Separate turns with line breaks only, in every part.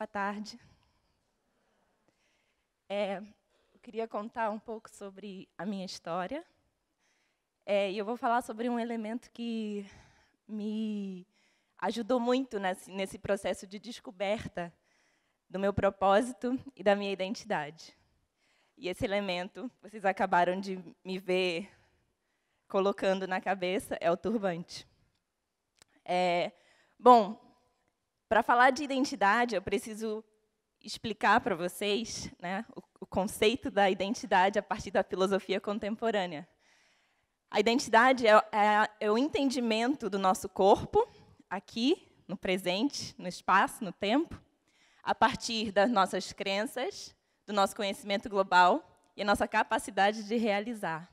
Boa tarde. É, eu queria contar um pouco sobre a minha história. É, e eu vou falar sobre um elemento que me ajudou muito nesse, nesse processo de descoberta do meu propósito e da minha identidade. E esse elemento, vocês acabaram de me ver colocando na cabeça, é o turbante. É, bom, para falar de identidade, eu preciso explicar para vocês né, o, o conceito da identidade a partir da filosofia contemporânea. A identidade é, é, é, o entendimento do nosso corpo, aqui, no presente, no espaço, no tempo, a partir das nossas crenças, do nosso conhecimento global e a nossa capacidade de realizar.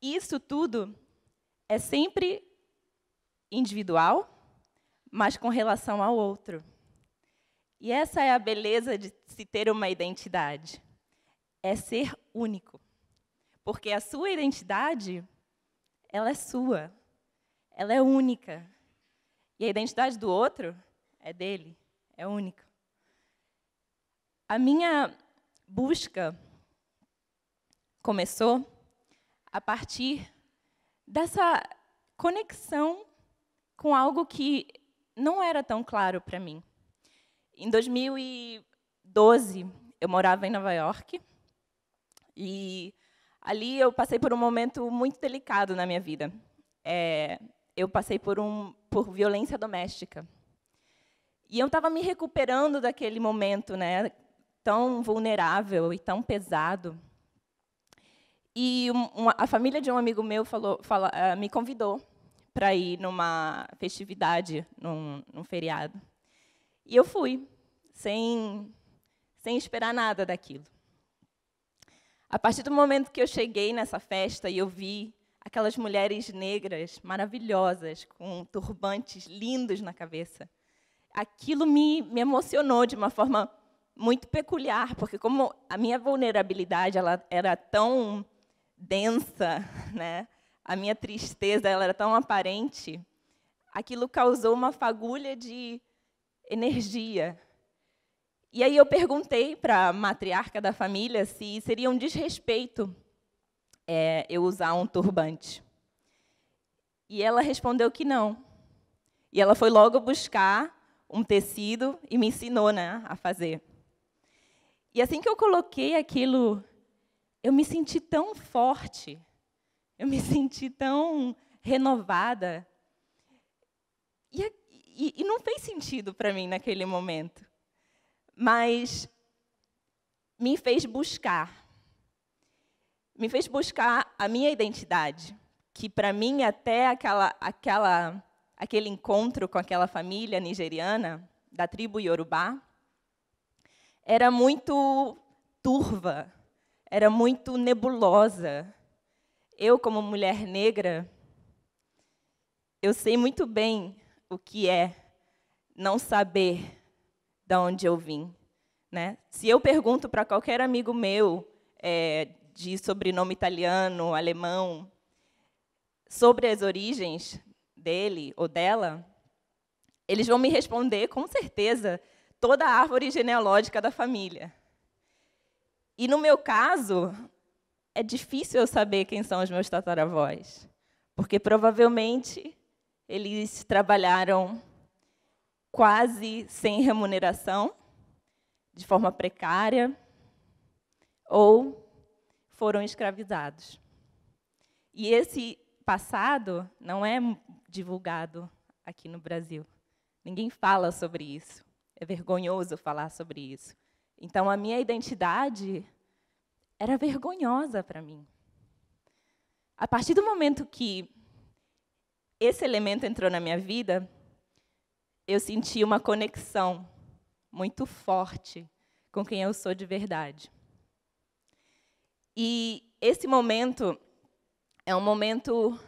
Isso tudo é sempre individual, mas com relação ao outro. E essa é a beleza de se ter uma identidade. É ser único. Porque a sua identidade, ela é sua. Ela é única. E a identidade do outro é dele, é única. A minha busca começou a partir dessa conexão com algo que não era tão claro para mim. Em 2012, eu morava em Nova York e ali eu passei por um momento muito delicado na minha vida. É, eu passei por um por violência doméstica e eu estava me recuperando daquele momento, né, tão vulnerável e tão pesado. E uma, a família de um amigo meu falou, fala, ah, me convidou para ir numa festividade, num, num, feriado. E eu fui, sem, sem esperar nada daquilo. A partir do momento que eu cheguei nessa festa e eu vi aquelas mulheres negras maravilhosas, com turbantes lindos na cabeça, aquilo me, me emocionou de uma forma muito peculiar, porque como a minha vulnerabilidade ela era tão densa, né? a minha tristeza ela era tão aparente, aquilo causou uma fagulha de energia. E aí eu perguntei para a matriarca da família se seria um desrespeito é, eu usar um turbante. E ela respondeu que não. E ela foi logo buscar um tecido e me ensinou né, a fazer. E assim que eu coloquei aquilo, eu me senti tão forte. Eu me senti tão renovada. E, e, e não fez sentido para mim naquele momento. Mas me fez buscar. Me fez buscar a minha identidade, que para mim até aquela, aquela, aquele encontro com aquela família nigeriana da tribo Yorubá era muito turva, era muito nebulosa eu, como mulher negra, eu sei muito bem o que é não saber de onde eu vim. Né? Se eu pergunto para qualquer amigo meu é, de sobrenome italiano, alemão, sobre as origens dele ou dela, eles vão me responder com certeza toda a árvore genealógica da família. E no meu caso, é difícil eu saber quem são os meus tataravós, porque provavelmente eles trabalharam quase sem remuneração, de forma precária, ou foram escravizados. E esse passado não é divulgado aqui no Brasil. Ninguém fala sobre isso. É vergonhoso falar sobre isso. Então, a minha identidade era vergonhosa para mim. A partir do momento que esse elemento entrou na minha vida, eu senti uma conexão muito forte com quem eu sou de verdade. E esse momento é um momento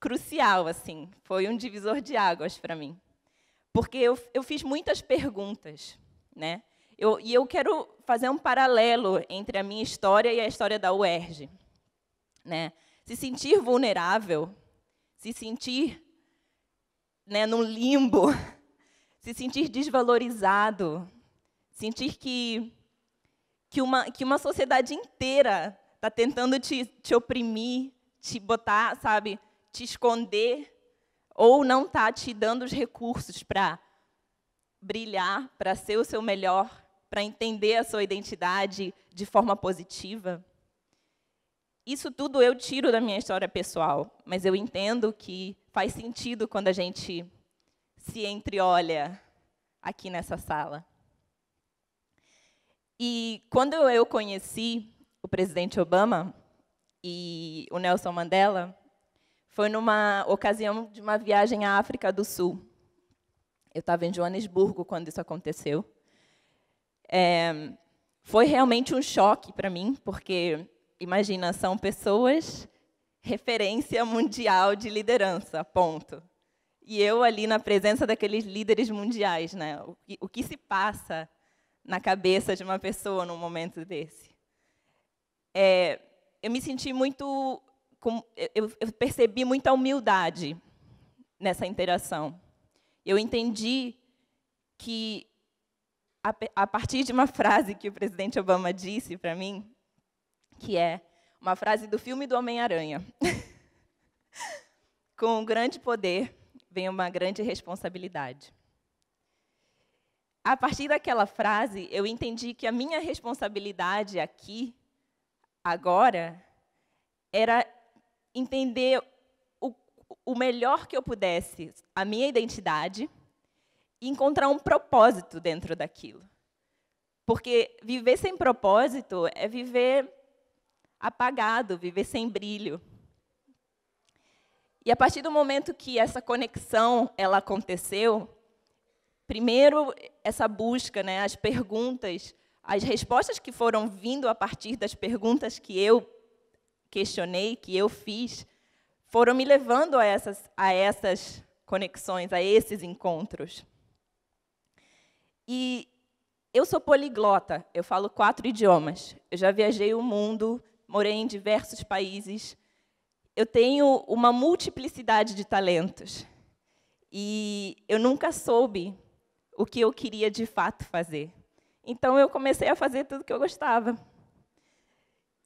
crucial, assim, foi um divisor de águas para mim, porque eu, eu fiz muitas perguntas, né? Eu, e eu quero fazer um paralelo entre a minha história e a história da UERJ. Né? Se sentir vulnerável, se sentir né, num limbo, se sentir desvalorizado, sentir que, que, uma, que uma sociedade inteira está tentando te, te oprimir, te botar, sabe, te esconder, ou não está te dando os recursos para brilhar, para ser o seu melhor, para entender a sua identidade de forma positiva. Isso tudo eu tiro da minha história pessoal, mas eu entendo que faz sentido quando a gente se entreolha aqui nessa sala. E quando eu conheci o presidente Obama e o Nelson Mandela, foi numa ocasião de uma viagem à África do Sul. Eu estava em Joanesburgo quando isso aconteceu. É, foi realmente um choque para mim, porque, imagina, são pessoas referência mundial de liderança, ponto. E eu ali na presença daqueles líderes mundiais, né? O que, o que se passa na cabeça de uma pessoa num momento desse? É, eu me senti muito, com, eu, eu percebi muita humildade nessa interação. Eu entendi que a, partir de uma frase que o presidente Obama disse para mim, que é uma frase do filme do Homem-Aranha. Com um grande poder vem uma grande responsabilidade. A partir daquela frase, eu entendi que a minha responsabilidade aqui, agora, era entender o, o melhor que eu pudesse a minha identidade e encontrar um propósito dentro daquilo. Porque viver sem propósito é viver apagado, viver sem brilho. E a partir do momento que essa conexão ela aconteceu, primeiro essa busca, né, as perguntas, as respostas que foram vindo a partir das perguntas que eu questionei, que eu fiz, foram me levando a essas, a essas conexões, a esses encontros. E eu sou poliglota, eu falo quatro idiomas. Eu já viajei o mundo, morei em diversos países. Eu tenho uma multiplicidade de talentos. E eu nunca soube o que eu queria de fato fazer. Então eu comecei a fazer tudo que eu gostava.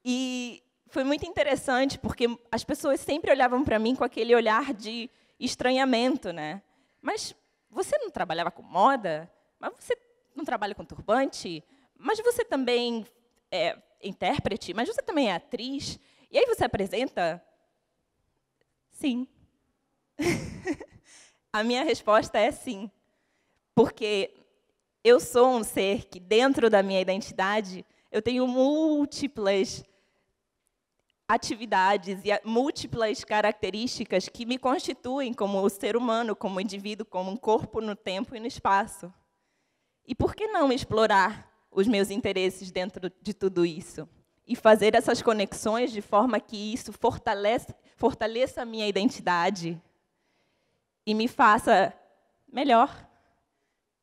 E foi muito interessante porque as pessoas sempre olhavam para mim com aquele olhar de estranhamento, né? Mas você não trabalhava com moda? mas você não trabalha com turbante? Mas você também é intérprete? Mas você também é atriz? E aí você apresenta? Sim. a minha resposta é sim. Porque eu sou um ser que, dentro da minha identidade, eu tenho múltiplas atividades e múltiplas características que me constituem como ser humano, como indivíduo, como um corpo no tempo e no espaço. E por que não explorar os meus interesses dentro de tudo isso? E fazer essas conexões de forma que isso fortaleça, fortaleça a minha identidade e me faça melhor,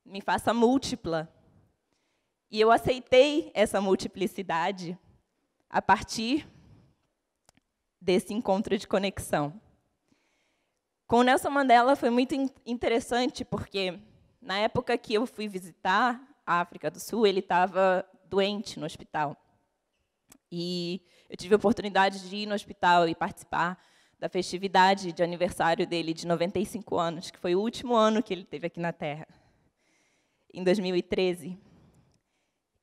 me faça múltipla. E eu aceitei essa multiplicidade a partir desse encontro de conexão. Com Nelson Mandela foi muito interessante, porque na época que eu fui visitar a África do Sul, ele estava doente no hospital. E eu tive a oportunidade de ir no hospital e participar da festividade de aniversário dele de 95 anos, que foi o último ano que ele teve aqui na Terra, em 2013.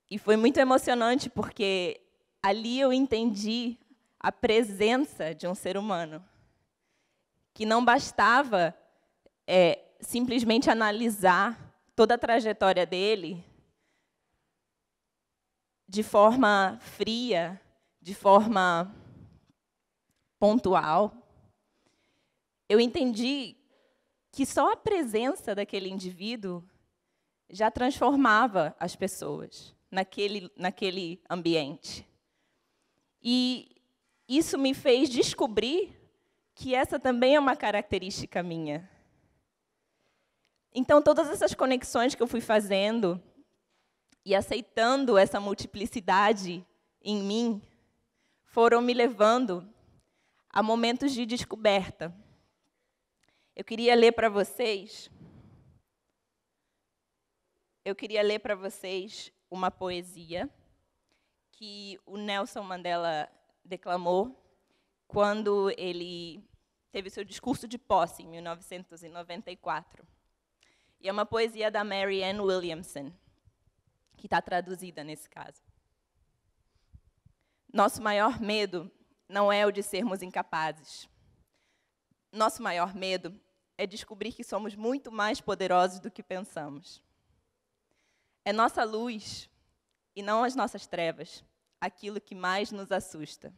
E foi muito emocionante porque ali eu entendi a presença de um ser humano, que não bastava é, simplesmente analisar toda a trajetória dele de forma fria, de forma pontual, eu entendi que só a presença daquele indivíduo já transformava as pessoas naquele, naquele ambiente. E isso me fez descobrir que essa também é uma característica minha. Então, todas essas conexões que eu fui fazendo e aceitando essa multiplicidade em mim foram me levando a momentos de descoberta. Eu queria ler para vocês. Eu queria ler para vocês uma poesia que o Nelson Mandela declamou quando ele teve seu discurso de posse em 1994. E é uma poesia da Mary Ann Williamson, que está traduzida nesse caso. Nosso maior medo não é o de sermos incapazes. Nosso maior medo é descobrir que somos muito mais poderosos do que pensamos. É nossa luz e não as nossas trevas aquilo que mais nos assusta.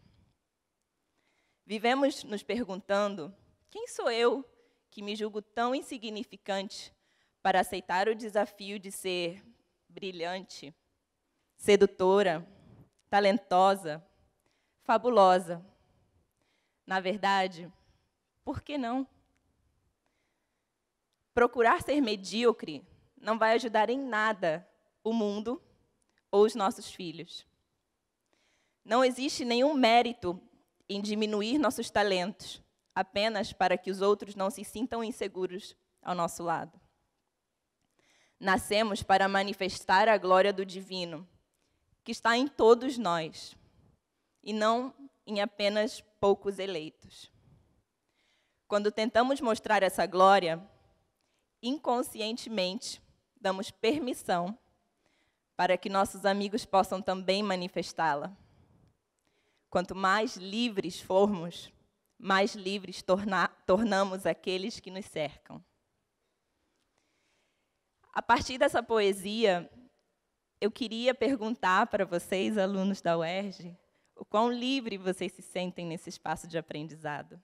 Vivemos nos perguntando: quem sou eu que me julgo tão insignificante para aceitar o desafio de ser brilhante, sedutora, talentosa, fabulosa. Na verdade, por que não? Procurar ser medíocre não vai ajudar em nada o mundo ou os nossos filhos. Não existe nenhum mérito em diminuir nossos talentos apenas para que os outros não se sintam inseguros ao nosso lado. Nascemos para manifestar a glória do divino, que está em todos nós, e não em apenas poucos eleitos. Quando tentamos mostrar essa glória, inconscientemente damos permissão para que nossos amigos possam também manifestá-la. Quanto mais livres formos, mais livres torna tornamos aqueles que nos cercam. A partir dessa poesia, eu queria perguntar para vocês, alunos da UERJ, o quão livre vocês se sentem nesse espaço de aprendizado.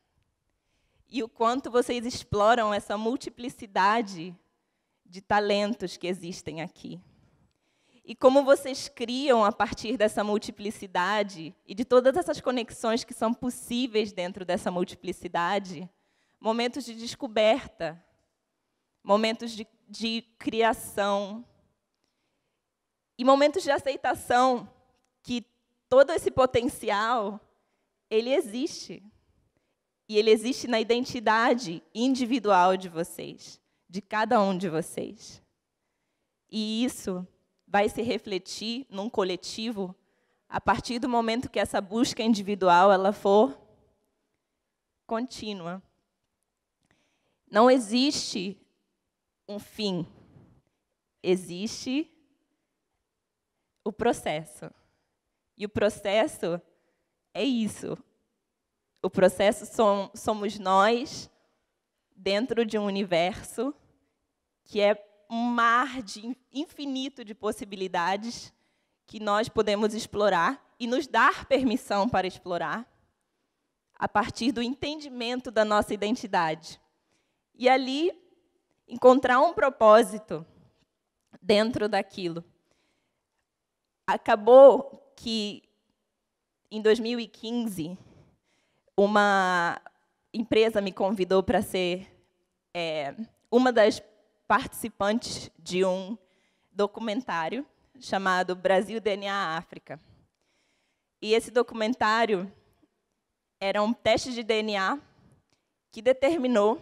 E o quanto vocês exploram essa multiplicidade de talentos que existem aqui. E como vocês criam a partir dessa multiplicidade e de todas essas conexões que são possíveis dentro dessa multiplicidade, momentos de descoberta, momentos de de criação e momentos de aceitação que todo esse potencial ele existe. E ele existe na identidade individual de vocês, de cada um de vocês. E isso vai se refletir num coletivo a partir do momento que essa busca individual ela for contínua. Não existe um fim, existe o processo. E o processo é isso. O processo som, somos nós dentro de um universo que é um mar de infinito de possibilidades que nós podemos explorar e nos dar permissão para explorar a partir do entendimento da nossa identidade. E ali encontrar um propósito dentro daquilo. Acabou que, em 2015, uma empresa me convidou para ser é, uma das participantes de um documentário chamado Brasil DNA África. E esse documentário era um teste de DNA que determinou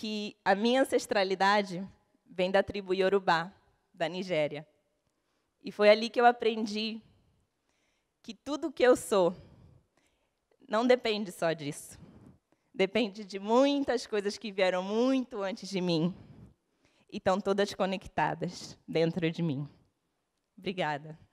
que a minha ancestralidade vem da tribo Yorubá, da Nigéria. E foi ali que eu aprendi que tudo que eu sou não depende só disso. Depende de muitas coisas que vieram muito antes de mim e estão todas conectadas dentro de mim. Obrigada.